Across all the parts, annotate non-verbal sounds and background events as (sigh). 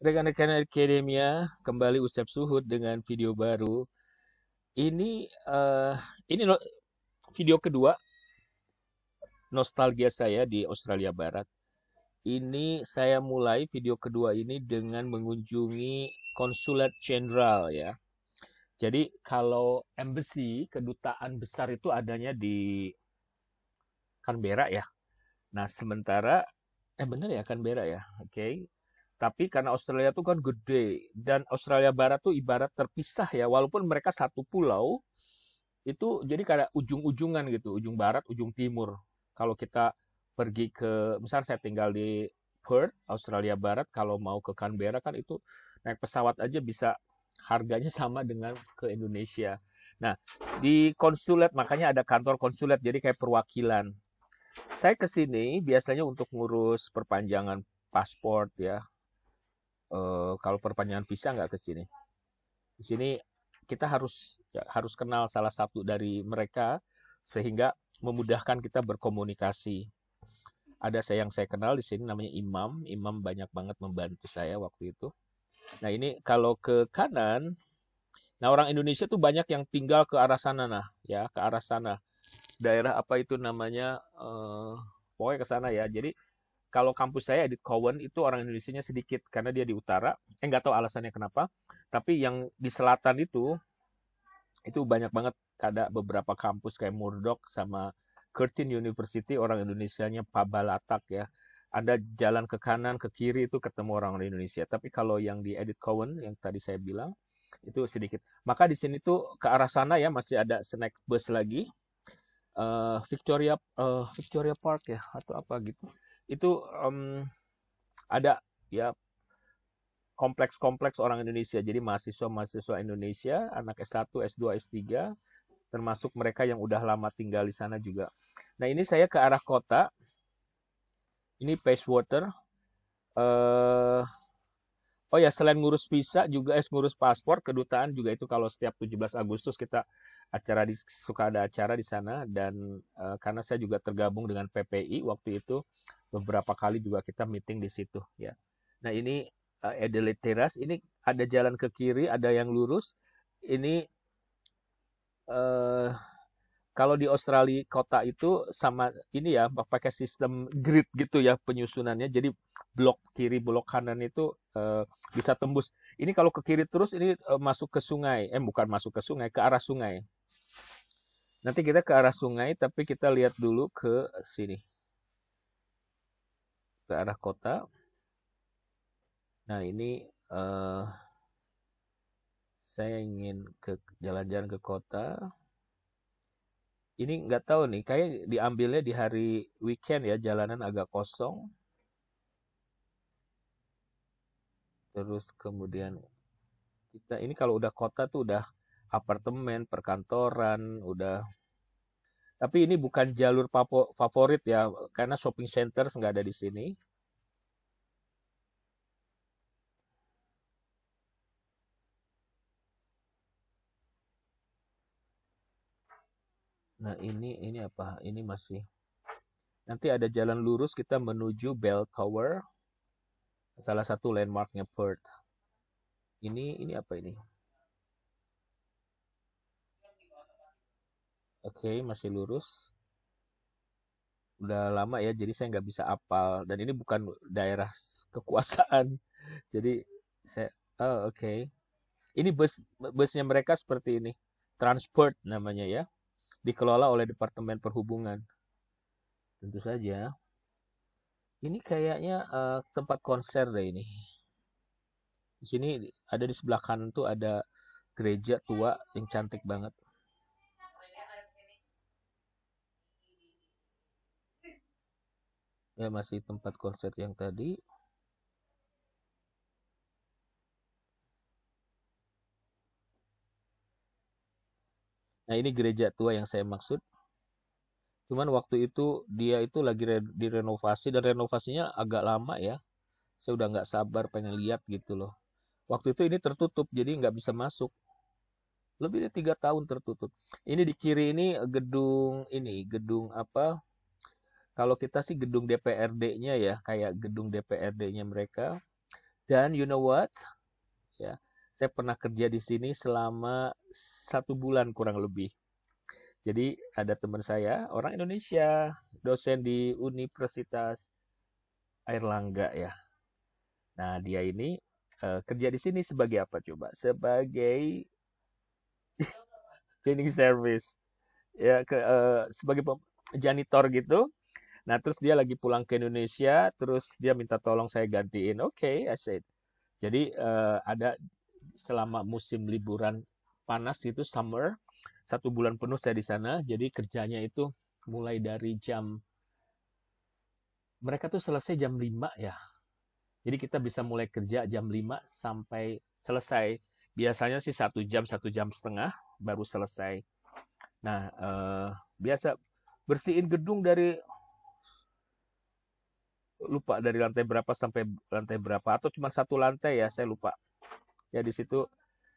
Rekan-rekan Akademia kembali Ustaz Suhud dengan video baru. Ini uh, ini no, video kedua nostalgia saya di Australia Barat. Ini saya mulai video kedua ini dengan mengunjungi konsulat jenderal ya. Jadi kalau embassy kedutaan besar itu adanya di Canberra ya. Nah, sementara eh benar ya Canberra ya. Oke. Okay tapi karena Australia itu kan gede dan Australia Barat tuh ibarat terpisah ya, walaupun mereka satu pulau itu jadi kayak ujung-ujungan gitu, ujung barat, ujung timur. Kalau kita pergi ke misal saya tinggal di Perth, Australia Barat, kalau mau ke Canberra kan itu naik pesawat aja bisa harganya (laughs) sama dengan ke Indonesia. Nah, di konsulat makanya ada kantor konsulat jadi kayak perwakilan. Saya ke sini biasanya untuk ngurus perpanjangan paspor ya, uh, kalau perpanjangan visa nggak ke sini. Di sini kita harus ya, harus kenal salah satu dari mereka sehingga memudahkan kita berkomunikasi. Ada saya yang saya kenal di sini namanya Imam. Imam banyak banget membantu saya waktu itu. Nah ini kalau ke kanan, nah orang Indonesia tuh banyak yang tinggal ke arah sana nah, ya ke arah sana. Daerah apa itu namanya? Uh, pokoknya ke sana ya. Jadi kalau kampus saya Edith Cowan itu orang Indonesia nya sedikit karena dia di utara. Eh nggak tahu alasannya kenapa. Tapi yang di selatan itu itu banyak banget ada beberapa kampus kayak Murdoch sama Curtin University orang Indonesia-nya Pabalatak ya. Anda jalan ke kanan ke kiri itu ketemu orang Indonesia. Tapi kalau yang di Edith Cowan yang tadi saya bilang itu sedikit. Maka di sini tuh ke arah sana ya masih ada snack bus lagi. Uh, Victoria uh, Victoria Park ya atau apa gitu itu um, ada ya kompleks-kompleks orang Indonesia. Jadi mahasiswa-mahasiswa Indonesia, anak S1, S2, S3, termasuk mereka yang udah lama tinggal di sana juga. Nah ini saya ke arah kota. Ini Pacewater. Uh, eh, oh ya selain ngurus visa juga es eh, ngurus paspor kedutaan juga itu kalau setiap 17 Agustus kita acara di, suka ada acara di sana dan uh, karena saya juga tergabung dengan PPI waktu itu beberapa kali juga kita meeting di situ ya. Nah ini uh, Adelaide Terrace ini ada jalan ke kiri, ada yang lurus. Ini uh, kalau di Australia kota itu sama ini ya pakai sistem grid gitu ya penyusunannya. Jadi blok kiri, blok kanan itu uh, bisa tembus. Ini kalau ke kiri terus ini uh, masuk ke sungai. Eh bukan masuk ke sungai, ke arah sungai. Nanti kita ke arah sungai tapi kita lihat dulu ke sini ke arah kota. Nah, ini uh, saya ingin ke jalan-jalan ke kota. Ini nggak tahu nih, kayak diambilnya di hari weekend ya, jalanan agak kosong. Terus kemudian kita ini kalau udah kota tuh udah apartemen, perkantoran, udah tapi ini bukan jalur favorit ya, karena shopping center nggak ada di sini. Nah ini ini apa? Ini masih nanti ada jalan lurus kita menuju Bell Tower, salah satu landmarknya Perth. Ini ini apa ini? Oke, okay, masih lurus. Udah lama ya, jadi saya nggak bisa apal. Dan ini bukan daerah (laughs) kekuasaan. Jadi saya, oh oke. Okay. Ini bus busnya mereka seperti ini. Transport namanya ya. Dikelola oleh Departemen Perhubungan. Tentu saja. Ini kayaknya uh, tempat konser deh ini. Di sini ada di sebelah kanan tuh ada gereja tua yang cantik banget. ya masih tempat konsep yang tadi Nah ini gereja tua yang saya maksud. Cuman waktu itu dia itu lagi direnovasi dan renovasinya agak lama ya. Saya udah nggak sabar pengen lihat gitu loh. Waktu itu ini tertutup jadi nggak bisa masuk. Lebih dari tiga tahun tertutup. Ini di kiri ini gedung ini gedung apa? kalau kita sih gedung DPRD-nya ya kayak gedung DPRD-nya mereka dan you know what ya saya pernah kerja di sini selama satu bulan kurang lebih jadi ada teman saya orang Indonesia dosen di Universitas Airlangga ya nah dia ini uh, kerja di sini sebagai apa coba sebagai (laughs) cleaning service ya ke, uh, sebagai janitor gitu Nah, terus dia lagi pulang ke Indonesia, terus dia minta tolong saya gantiin. Oke, okay, I said. Jadi uh, ada selama musim liburan panas itu summer, satu bulan penuh saya di sana. Jadi kerjanya itu mulai dari jam mereka tuh selesai jam 5 ya. Jadi kita bisa mulai kerja jam 5 sampai selesai. Biasanya sih satu jam, satu jam setengah baru selesai. Nah, uh, biasa bersihin gedung dari lupa dari lantai berapa sampai lantai berapa atau cuma satu lantai ya saya lupa ya di situ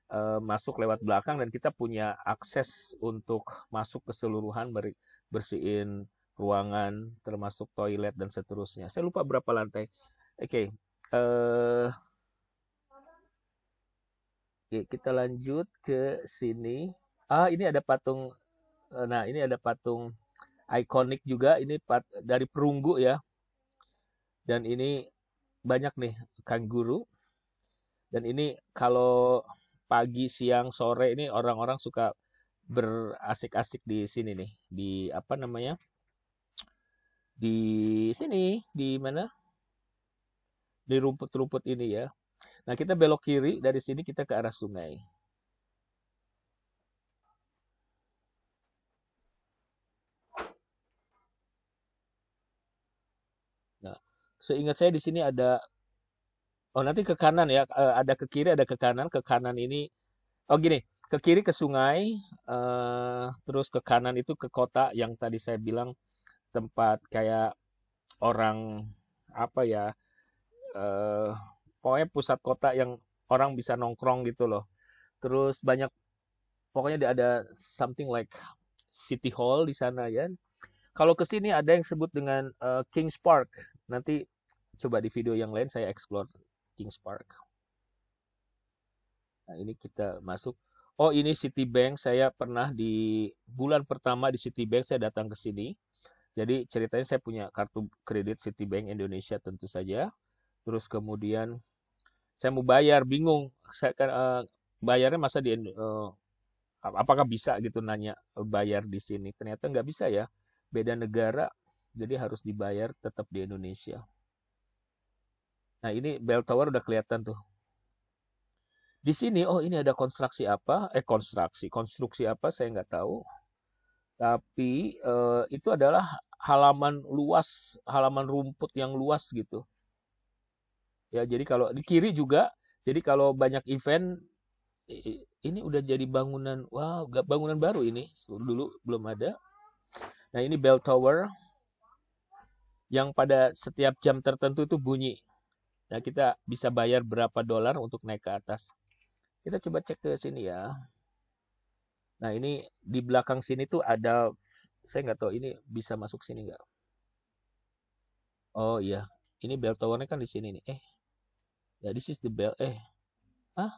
e, masuk lewat belakang dan kita punya akses untuk masuk keseluruhan bersihin ruangan termasuk toilet dan seterusnya saya lupa berapa lantai oke eh, okay. e, kita lanjut ke sini. Ah, ini ada patung. Eh, nah, ini ada patung ikonik juga. Ini pat, dari perunggu ya. Dan ini banyak nih kangguru. Dan ini kalau pagi, siang, sore ini orang-orang suka berasik-asik di sini nih, di apa namanya? Di sini, di mana? Di rumput-rumput ini ya. Nah, kita belok kiri dari sini kita ke arah sungai. seingat saya di sini ada oh nanti ke kanan ya eh, ada ke kiri ada ke kanan ke kanan ini oh gini ke kiri ke sungai uh, terus ke kanan itu ke kota yang tadi saya bilang tempat kayak orang apa ya uh, pokoknya pusat kota yang orang bisa nongkrong gitu loh terus banyak pokoknya ada something like city hall di sana ya kalau ke sini ada yang sebut dengan uh, Kings Park nanti coba di video yang lain saya explore Kings Park. Nah, ini kita masuk. Oh, ini Citibank. Saya pernah di bulan pertama di Citibank saya datang ke sini. Jadi ceritanya saya punya kartu kredit Citibank Indonesia tentu saja. Terus kemudian saya mau bayar, bingung. Saya kan uh, bayarnya masa di uh, apakah bisa gitu nanya eh, bayar di sini. Ternyata nggak bisa ya. Beda negara. Jadi harus dibayar tetap di Indonesia. Nah ini bell tower udah kelihatan tuh. Di sini, oh ini ada konstruksi apa? Eh konstruksi, konstruksi apa saya nggak tahu. Tapi eh, itu adalah halaman luas, halaman rumput yang luas gitu. Ya jadi kalau di kiri juga, jadi kalau banyak event ini udah jadi bangunan, wow bangunan baru ini dulu belum ada. Nah ini bell tower yang pada setiap jam tertentu itu bunyi. Nah, kita bisa bayar berapa dolar untuk naik ke atas. Kita coba cek ke sini ya. Nah, ini di belakang sini tuh ada, saya nggak tahu ini bisa masuk sini nggak. Oh iya, ini bell towernya kan di sini nih. Eh, ya this is the bell. Eh, ah,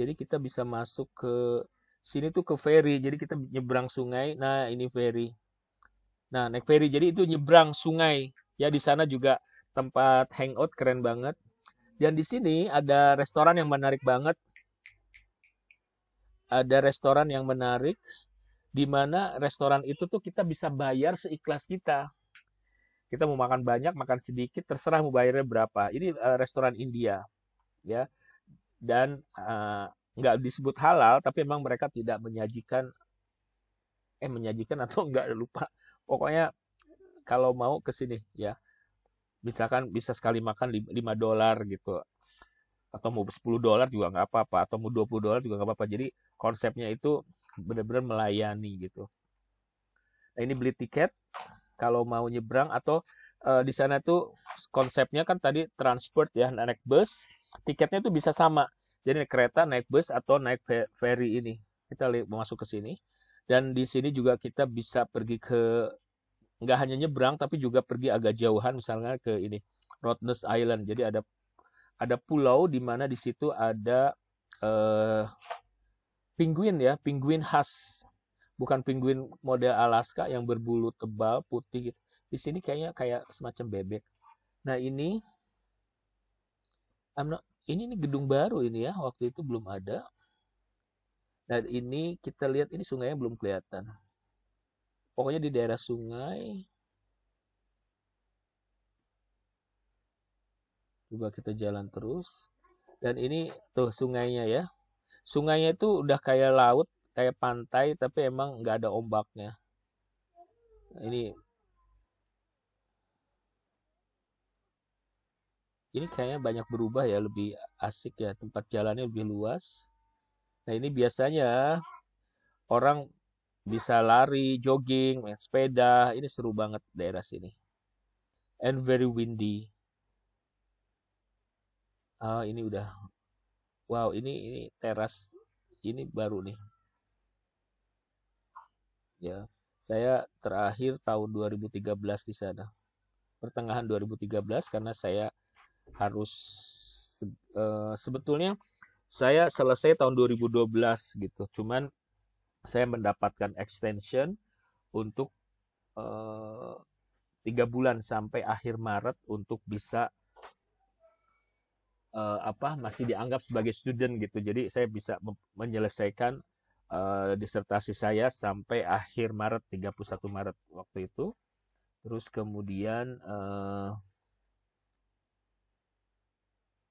jadi kita bisa masuk ke sini tuh ke ferry. Jadi kita nyebrang sungai. Nah, ini ferry. Nah, naik ferry. Jadi itu nyebrang sungai. Ya di sana juga tempat hangout keren banget. Dan di sini ada restoran yang menarik banget. Ada restoran yang menarik di mana restoran itu tuh kita bisa bayar seikhlas kita. Kita mau makan banyak, makan sedikit, terserah mau bayarnya berapa. Ini uh, restoran India, ya. Dan uh, disebut halal, tapi memang mereka tidak menyajikan, eh menyajikan atau (laughs) nggak lupa. Pokoknya kalau mau ke sini, ya misalkan bisa sekali makan 5 dolar gitu atau mau 10 dolar juga nggak apa-apa atau mau 20 dolar juga nggak apa-apa jadi konsepnya itu benar-benar melayani gitu nah, ini beli tiket kalau mau nyebrang atau uh, di sana tuh konsepnya kan tadi transport ya naik bus tiketnya tuh bisa sama jadi naik kereta naik bus atau naik ferry ini kita masuk ke sini dan di sini juga kita bisa pergi ke nggak hanya nyebrang tapi juga pergi agak jauhan misalnya ke ini Rottnest Island. Jadi ada ada pulau di mana di situ ada eh, pinguin ya, pinguin khas. Bukan pinguin model Alaska yang berbulu tebal putih gitu. Di sini kayaknya kayak semacam bebek. Nah, ini not, ini ini gedung baru ini ya, waktu itu belum ada. Dan ini kita lihat ini sungainya belum kelihatan pokoknya di daerah sungai coba kita jalan terus dan ini tuh sungainya ya sungainya itu udah kayak laut kayak pantai tapi emang nggak ada ombaknya ini ini kayaknya banyak berubah ya lebih asik ya tempat jalannya lebih luas nah ini biasanya orang bisa lari, jogging, main sepeda. Ini seru banget daerah sini. And very windy. Ah, oh, ini udah. Wow, ini ini teras ini baru nih. Ya, saya terakhir tahun 2013 di sana. Pertengahan 2013 karena saya harus eh, sebetulnya saya selesai tahun 2012 gitu. Cuman saya mendapatkan extension untuk eh, tiga uh, bulan sampai akhir Maret untuk bisa uh, apa masih dianggap sebagai student gitu. Jadi saya bisa menyelesaikan uh, disertasi saya sampai akhir Maret 31 Maret waktu itu. Terus kemudian uh,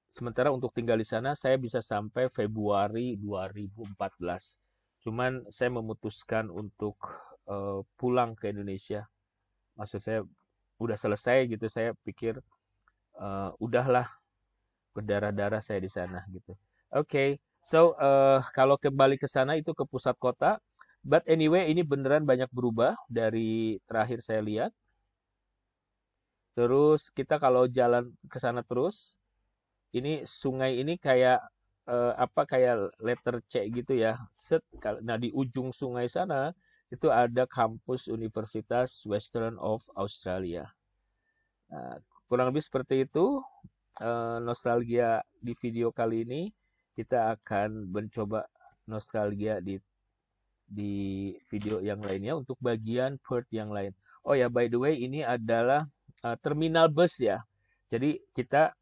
sementara untuk tinggal di sana saya bisa sampai Februari 2014 cuman saya memutuskan untuk uh, pulang ke Indonesia maksud saya udah selesai gitu saya pikir uh, udahlah berdarah-darah saya di sana gitu oke okay. so uh, kalau kembali ke sana itu ke pusat kota But anyway, ini beneran banyak berubah dari terakhir saya lihat. Terus kita kalau jalan ke sana terus, ini sungai ini kayak uh, apa kayak letter C gitu ya. Set nah di ujung sungai sana itu ada kampus Universitas Western of Australia. Nah, kurang lebih seperti itu uh, nostalgia di video kali ini kita akan mencoba nostalgia di di video yang lainnya untuk bagian Perth yang lain. Oh ya by the way ini adalah uh, terminal bus ya. Jadi kita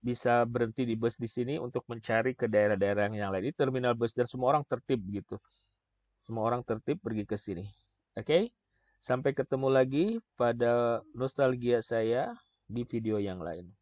bisa berhenti di bus di sini untuk mencari ke daerah-daerah yang lain. Ini terminal bus dan semua orang tertib gitu. Semua orang tertib pergi ke sini. Oke? Okay? Sampai ketemu lagi pada nostalgia saya di video yang lain.